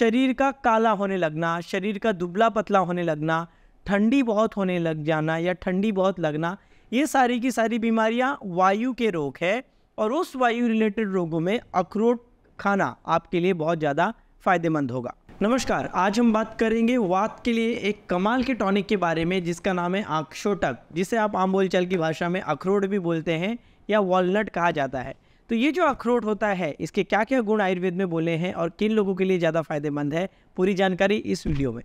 शरीर का काला होने लगना शरीर का दुबला पतला होने लगना ठंडी बहुत होने लग जाना या ठंडी बहुत लगना ये सारी की सारी बीमारियाँ वायु के रोग है और उस वायु रिलेटेड रोगों में अखरोट खाना आपके लिए बहुत ज़्यादा फ़ायदेमंद होगा नमस्कार आज हम बात करेंगे वात के लिए एक कमाल के टॉनिक के बारे में जिसका नाम है आक्षोटक जिसे आप आम बोलचाल की भाषा में अखरोट भी बोलते हैं या वॉलनट कहा जाता है तो ये जो अखरोट होता है इसके क्या क्या गुण आयुर्वेद में बोले हैं और किन लोगों के लिए ज़्यादा फायदेमंद है पूरी जानकारी इस वीडियो में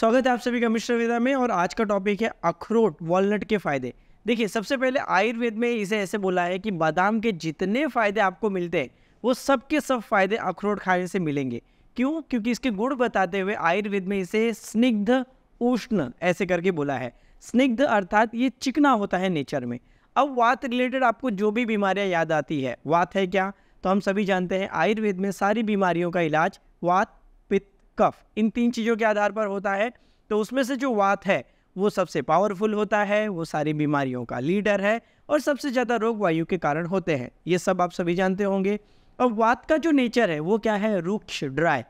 स्वागत है आप सभी का मिश्र वेदा में और आज का टॉपिक है अखरोट वॉलनट के फायदे देखिए सबसे पहले आयुर्वेद में इसे ऐसे बोला है कि बादाम के जितने फायदे आपको मिलते हैं वो सब के सब फायदे अखरोट खाने से मिलेंगे क्यों क्योंकि इसके गुण बताते हुए आयुर्वेद में इसे स्निग्ध उष्ण ऐसे करके बोला है स्निग्ध अर्थात ये चिकना होता है नेचर में अब वात रिलेटेड आपको जो भी बीमारियां याद आती है वात है क्या तो हम सभी जानते हैं आयुर्वेद में सारी बीमारियों का इलाज वात पित्त कफ इन तीन चीज़ों के आधार पर होता है तो उसमें से जो वात है वो सबसे पावरफुल होता है वो सारी बीमारियों का लीडर है और सबसे ज़्यादा रोग वायु के कारण होते हैं ये सब आप सभी जानते होंगे अब वात का जो नेचर है वो क्या है रूक्ष ड्राई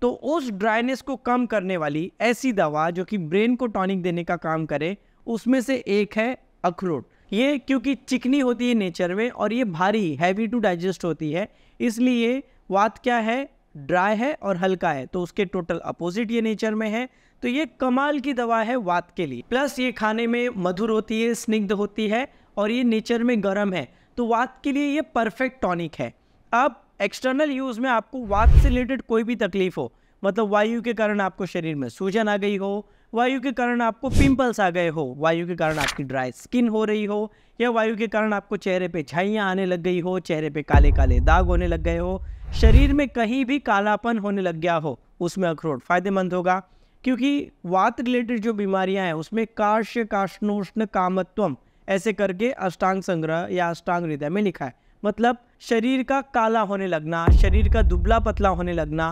तो उस ड्राइनेस को कम करने वाली ऐसी दवा जो कि ब्रेन को टॉनिक देने का काम करे उसमें से एक है अखरोट ये क्योंकि चिकनी होती है नेचर में और ये भारी हैवी टू डाइजेस्ट होती है इसलिए वात क्या है ड्राई है और हल्का है तो उसके टोटल अपोजिट ये नेचर में है तो ये कमाल की दवा है वात के लिए प्लस ये खाने में मधुर होती है स्निग्ध होती है और ये नेचर में गर्म है तो वात के लिए ये परफेक्ट टॉनिक है अब एक्सटर्नल यूज़ में आपको वात से रिलेटेड कोई भी तकलीफ हो मतलब वायु के कारण आपको शरीर में सूजन आ गई हो वायु के कारण आपको पिंपल्स आ गए हो वायु के कारण आपकी ड्राई स्किन हो रही हो या वायु के कारण आपको चेहरे पे झाइयाँ आने लग गई हो चेहरे पे काले काले दाग होने लग गए हो शरीर में कहीं भी कालापन होने लग गया हो उसमें अखरोट फ़ायदेमंद होगा क्योंकि वात रिलेटेड जो बीमारियाँ हैं उसमें काश्य काष्णोष्ण कामत्वम ऐसे करके अष्टांग संग्रह या अष्टांग हृदय में लिखा है मतलब शरीर का काला होने लगना शरीर का दुबला पतला होने लगना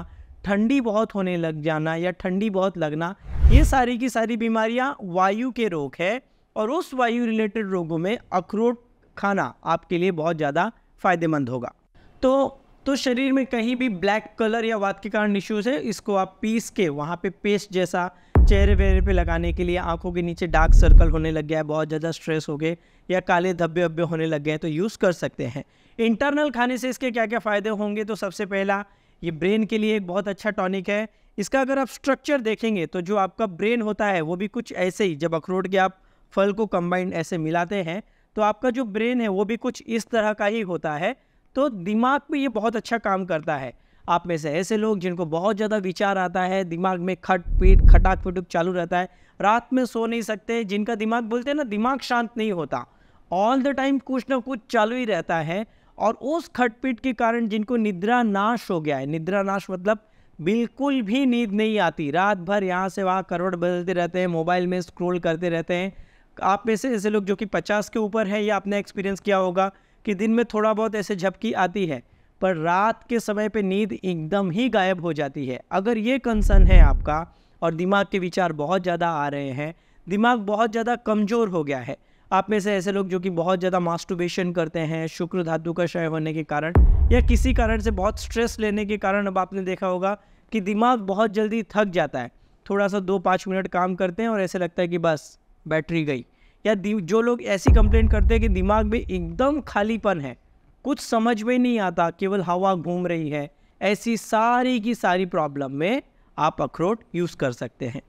ठंडी बहुत होने लग जाना या ठंडी बहुत लगना ये सारी की सारी बीमारियाँ वायु के रोग है और उस वायु रिलेटेड रोगों में अखरोट खाना आपके लिए बहुत ज़्यादा फ़ायदेमंद होगा तो तो शरीर में कहीं भी ब्लैक कलर या वाद के कारण इश्यूज है इसको आप पीस के वहाँ पे पेस्ट जैसा चेहरे वेहरे पे लगाने के लिए आंखों के नीचे डार्क सर्कल होने लग गया है बहुत ज़्यादा स्ट्रेस हो गए या काले धब्बे वब्बे होने लग गए तो यूज़ कर सकते हैं इंटरनल खाने से इसके क्या क्या फ़ायदे होंगे तो सबसे पहला ये ब्रेन के लिए एक बहुत अच्छा टॉनिक है इसका अगर आप स्ट्रक्चर देखेंगे तो जो आपका ब्रेन होता है वो भी कुछ ऐसे ही जब अखरोट के आप फल को कंबाइंड ऐसे मिलाते हैं तो आपका जो ब्रेन है वो भी कुछ इस तरह का ही होता है तो दिमाग पर ये बहुत अच्छा काम करता है आप में से ऐसे लोग जिनको बहुत ज़्यादा विचार आता है दिमाग में खट पीट खटाक पिटुक चालू रहता है रात में सो नहीं सकते जिनका दिमाग बोलते हैं ना दिमाग शांत नहीं होता ऑल द टाइम कुछ ना कुछ चालू ही रहता है और उस खटपीट के कारण जिनको निद्रा नाश हो गया है निद्रा नाश मतलब बिल्कुल भी नींद नहीं आती रात भर यहाँ से वहाँ करोड़ बदलते रहते हैं मोबाइल में स्क्रोल करते रहते हैं आप में से ऐसे लोग जो कि पचास के ऊपर है या आपने एक्सपीरियंस किया होगा कि दिन में थोड़ा बहुत ऐसे झपकी आती है पर रात के समय पे नींद एकदम ही गायब हो जाती है अगर ये कंसर्न है आपका और दिमाग के विचार बहुत ज़्यादा आ रहे हैं दिमाग बहुत ज़्यादा कमज़ोर हो गया है आप में से ऐसे लोग जो कि बहुत ज़्यादा मास्टुबेशन करते हैं शुक्र धातु का क्षय होने के कारण या किसी कारण से बहुत स्ट्रेस लेने के कारण अब आपने देखा होगा कि दिमाग बहुत जल्दी थक जाता है थोड़ा सा दो पाँच मिनट काम करते हैं और ऐसे लगता है कि बस बैटरी गई या जो लोग ऐसी कंप्लेंट करते हैं कि दिमाग में एकदम खालीपन है कुछ समझ में नहीं आता केवल हवा घूम रही है ऐसी सारी की सारी प्रॉब्लम में आप अखरोट यूज़ कर सकते हैं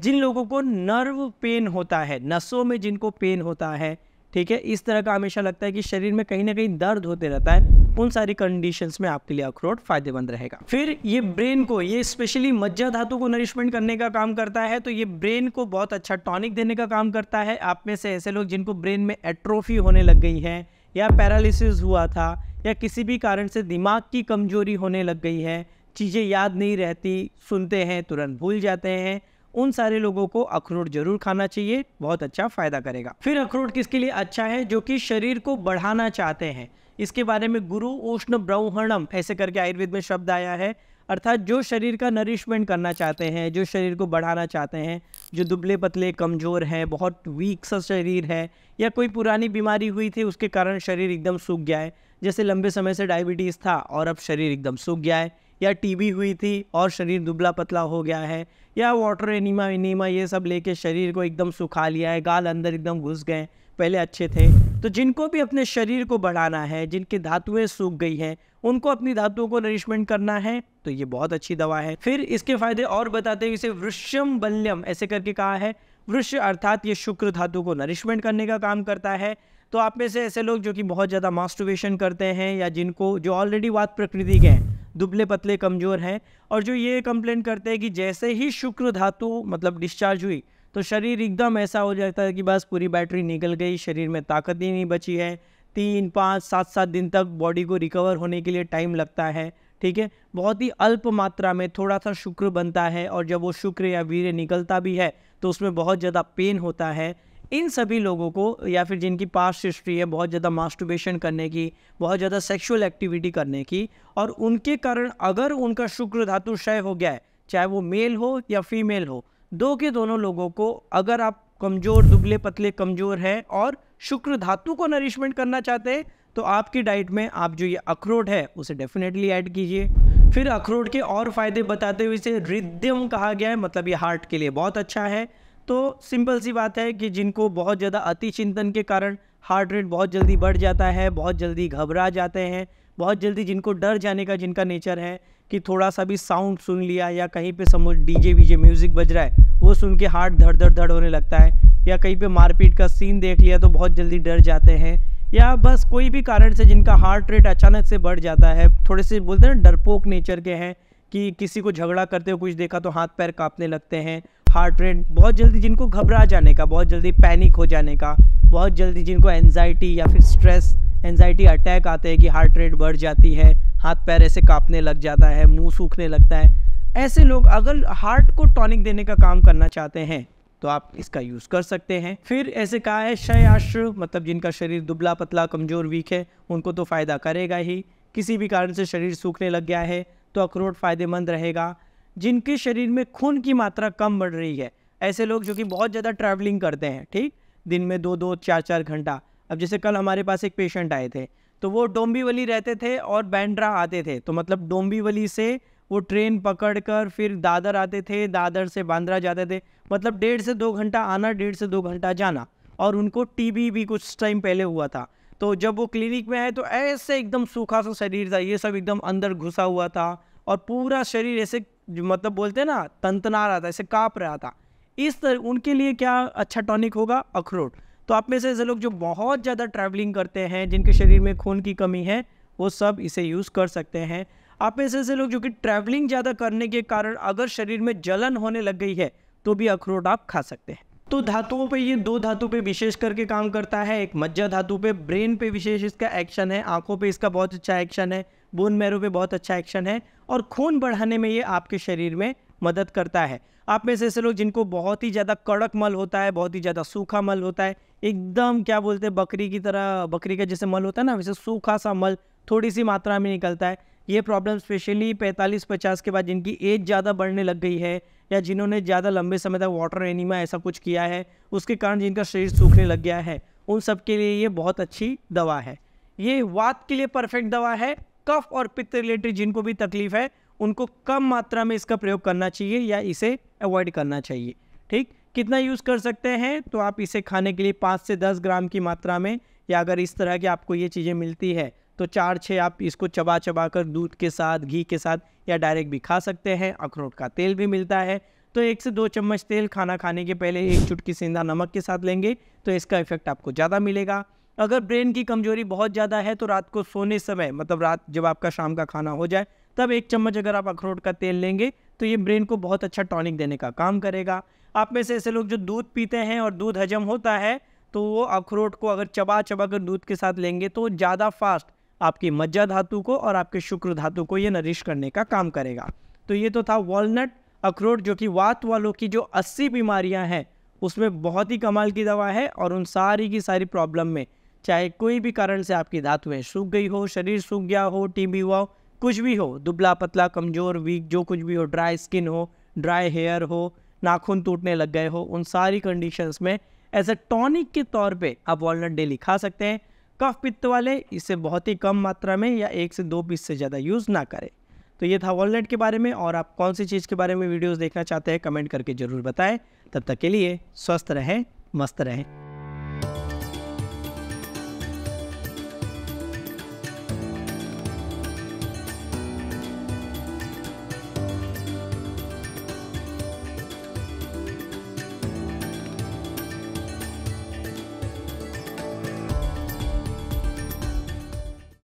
जिन लोगों को नर्व पेन होता है नसों में जिनको पेन होता है ठीक है इस तरह का हमेशा लगता है कि शरीर में कहीं ना कहीं दर्द होते रहता है उन सारी कंडीशंस में आपके लिए अखरोट फायदेमंद रहेगा फिर ये ब्रेन को ये स्पेशली मज्जा धातु को नरिशमेंट करने का काम करता है तो ये ब्रेन को बहुत अच्छा टॉनिक देने का काम करता है आप में से ऐसे लोग जिनको ब्रेन में एट्रोफी होने लग गई है या पैरालिसिस हुआ था या किसी भी कारण से दिमाग की कमजोरी होने लग गई है चीज़ें याद नहीं रहती सुनते हैं तुरंत भूल जाते हैं उन सारे लोगों को अखरोट जरूर खाना चाहिए बहुत अच्छा फ़ायदा करेगा फिर अखरोट किसके लिए अच्छा है जो कि शरीर को बढ़ाना चाहते हैं इसके बारे में गुरु उष्ण ब्रह्मणम ऐसे करके आयुर्वेद में शब्द आया है अर्थात जो शरीर का नरिशमेंट करना चाहते हैं जो शरीर को बढ़ाना चाहते हैं जो दुबले पतले कमज़ोर हैं बहुत वीक सा शरीर है या कोई पुरानी बीमारी हुई थी उसके कारण शरीर एकदम सूख गया है जैसे लंबे समय से डायबिटीज़ था और अब शरीर एकदम सूख गया है या टीबी हुई थी और शरीर दुबला पतला हो गया है या वाटर एनीमा एनीमा ये सब लेके शरीर को एकदम सुखा लिया है गाल अंदर एकदम घुस गए पहले अच्छे थे तो जिनको भी अपने शरीर को बढ़ाना है जिनकी धातुएं सूख गई हैं उनको अपनी धातुओं को नरिशमेंट करना है तो ये बहुत अच्छी दवा है फिर इसके फायदे और बताते हैं इसे वृषम बल्यम ऐसे करके कहा है वृक्ष अर्थात ये शुक्र धातु को नरिशमेंट करने का काम करता है तो आप में से ऐसे लोग जो कि बहुत ज़्यादा मास्टुबेशन करते हैं या जिनको जो ऑलरेडी वाद प्रकृति के हैं दुबले पतले कमज़ोर हैं और जो ये कंप्लेंट करते हैं कि जैसे ही शुक्र धातु मतलब डिस्चार्ज हुई तो शरीर एकदम ऐसा हो जाता है कि बस पूरी बैटरी निकल गई शरीर में ताकत ही नहीं बची है तीन पाँच सात सात दिन तक बॉडी को रिकवर होने के लिए टाइम लगता है ठीक है बहुत ही अल्प मात्रा में थोड़ा सा शुक्र बनता है और जब वो शुक्र या वीर निकलता भी है तो उसमें बहुत ज़्यादा पेन होता है इन सभी लोगों को या फिर जिनकी पास्ट हिस्ट्री है बहुत ज़्यादा मास्टुबेशन करने की बहुत ज़्यादा सेक्सुअल एक्टिविटी करने की और उनके कारण अगर उनका शुक्र धातु क्षय हो गया है चाहे वो मेल हो या फीमेल हो दो के दोनों लोगों को अगर आप कमज़ोर दुबले पतले कमज़ोर हैं और शुक्र धातु को नरिशमेंट करना चाहते हैं तो आपकी डाइट में आप जो ये अखरोट है उसे डेफिनेटली ऐड कीजिए फिर अखरोट के और फायदे बताते हुए इसे रिद्यम कहा गया है मतलब ये हार्ट के लिए बहुत अच्छा है तो सिंपल सी बात है कि जिनको बहुत ज़्यादा अति चिंतन के कारण हार्ट रेट बहुत जल्दी बढ़ जाता है बहुत जल्दी घबरा जाते हैं बहुत जल्दी जिनको डर जाने का जिनका नेचर है कि थोड़ा सा भी साउंड सुन लिया या कहीं पे समझ डीजे वीजे म्यूज़िक बज रहा है वो सुन के हार्ट धड़ धड़ धड़ होने लगता है या कहीं पे मारपीट का सीन देख लिया तो बहुत जल्दी डर जाते हैं या बस कोई भी कारण से जिनका हार्ट रेट अचानक से बढ़ जाता है थोड़े से बोलते हैं ना डरपोक नेचर के हैं कि किसी को झगड़ा करते हुए कुछ देखा तो हाथ पैर काँपने लगते हैं हार्ट रेट बहुत जल्दी जिनको घबरा जाने का बहुत जल्दी पैनिक हो जाने का बहुत जल्दी जिनको एनजाइटी या फिर स्ट्रेस एनजाइटी अटैक आते हैं कि हार्ट रेट बढ़ जाती है हाथ पैर ऐसे कांपने लग जाता है मुंह सूखने लगता है ऐसे लोग अगर हार्ट को टॉनिक देने का काम करना चाहते हैं तो आप इसका यूज़ कर सकते हैं फिर ऐसे कहा है क्षयाश्र मतलब जिनका शरीर दुबला पतला कमज़ोर वीक है उनको तो फ़ायदा करेगा ही किसी भी कारण से शरीर सूखने लग गया है तो अखरोट फ़ायदेमंद रहेगा जिनके शरीर में खून की मात्रा कम बढ़ रही है ऐसे लोग जो कि बहुत ज़्यादा ट्रैवलिंग करते हैं ठीक दिन में दो दो चार चार घंटा अब जैसे कल हमारे पास एक पेशेंट आए थे तो वो डोंबीवली रहते थे और बैंड्रा आते थे तो मतलब डोम्बीवली से वो ट्रेन पकड़ कर फिर दादर आते थे दादर से बांद्रा जाते थे मतलब डेढ़ से दो घंटा आना डेढ़ से दो घंटा जाना और उनको टीबी भी कुछ टाइम पहले हुआ था तो जब वो क्लिनिक में आए तो ऐसे एकदम सूखा सा शरीर था ये सब एकदम अंदर घुसा हुआ था और पूरा शरीर ऐसे मतलब बोलते हैं ना तंतना रहा था ऐसे काँप रहा था इस तरह उनके लिए क्या अच्छा टॉनिक होगा अखरोट तो आप में से ऐसे लोग जो बहुत ज़्यादा ट्रैवलिंग करते हैं जिनके शरीर में खून की कमी है वो सब इसे यूज़ कर सकते हैं आप में से ऐसे लोग जो कि ट्रैवलिंग ज़्यादा करने के कारण अगर शरीर में जलन होने लग गई है तो भी अखरोट आप खा सकते हैं तो धातुओं पे ये दो धातु पे विशेष करके काम करता है एक मज्जा धातु पे ब्रेन पे विशेष इसका एक्शन है आंखों पे इसका बहुत अच्छा एक्शन है बोन मैरो पे बहुत अच्छा एक्शन है और खून बढ़ाने में ये आपके शरीर में मदद करता है आप में से ऐसे लोग जिनको बहुत ही ज़्यादा कड़क मल होता है बहुत ही ज़्यादा सूखा मल होता है एकदम क्या बोलते हैं बकरी की तरह बकरी का जैसे मल होता है ना वैसे सूखा सा मल थोड़ी सी मात्रा में निकलता है ये प्रॉब्लम स्पेशली 45-50 के बाद जिनकी एज ज़्यादा बढ़ने लग गई है या जिन्होंने ज़्यादा लंबे समय तक वाटर एनिमा ऐसा कुछ किया है उसके कारण जिनका शरीर सूखने लग गया है उन सब के लिए ये बहुत अच्छी दवा है ये वात के लिए परफेक्ट दवा है कफ और पित्त रिलेटेड जिनको भी तकलीफ है उनको कम मात्रा में इसका प्रयोग करना चाहिए या इसे अवॉइड करना चाहिए ठीक कितना यूज़ कर सकते हैं तो आप इसे खाने के लिए पाँच से दस ग्राम की मात्रा में या अगर इस तरह की आपको ये चीज़ें मिलती है तो चार छः आप इसको चबा चबा कर दूध के साथ घी के साथ या डायरेक्ट भी खा सकते हैं अखरोट का तेल भी मिलता है तो एक से दो चम्मच तेल खाना खाने के पहले एक चुटकी सेंधा नमक के साथ लेंगे तो इसका इफेक्ट आपको ज़्यादा मिलेगा अगर ब्रेन की कमजोरी बहुत ज़्यादा है तो रात को सोने समय मतलब रात जब आपका शाम का खाना हो जाए तब एक चम्मच अगर आप अखरोट का तेल लेंगे तो ये ब्रेन को बहुत अच्छा टॉनिक देने का काम करेगा आप में से ऐसे लोग जो दूध पीते हैं और दूध हजम होता है तो वो अखरोट को अगर चबा चबा कर दूध के साथ लेंगे तो ज़्यादा फास्ट आपकी मज्जा धातु को और आपके शुक्र धातु को ये नरिश करने का काम करेगा तो ये तो था वॉलनट अखरोट जो कि वात वालों की जो अस्सी बीमारियाँ हैं उसमें बहुत ही कमाल की दवा है और उन सारी की सारी प्रॉब्लम में चाहे कोई भी कारण से आपकी धातुएं सूख गई हो शरीर सूख गया हो टीबी हुआ हो कुछ भी हो दुबला पतला कमज़ोर वीक जो कुछ भी हो ड्राई स्किन हो ड्राई हेयर हो नाखून टूटने लग गए हो उन सारी कंडीशंस में एज ए टॉनिक के तौर पे आप वॉलनट डेली खा सकते हैं कफ पित्त वाले इसे बहुत ही कम मात्रा में या एक से दो पीस से ज़्यादा यूज़ ना करें तो ये था वॉलनट के बारे में और आप कौन सी चीज़ के बारे में वीडियोस देखना चाहते हैं कमेंट करके ज़रूर बताएं तब तक के लिए स्वस्थ रहें मस्त रहें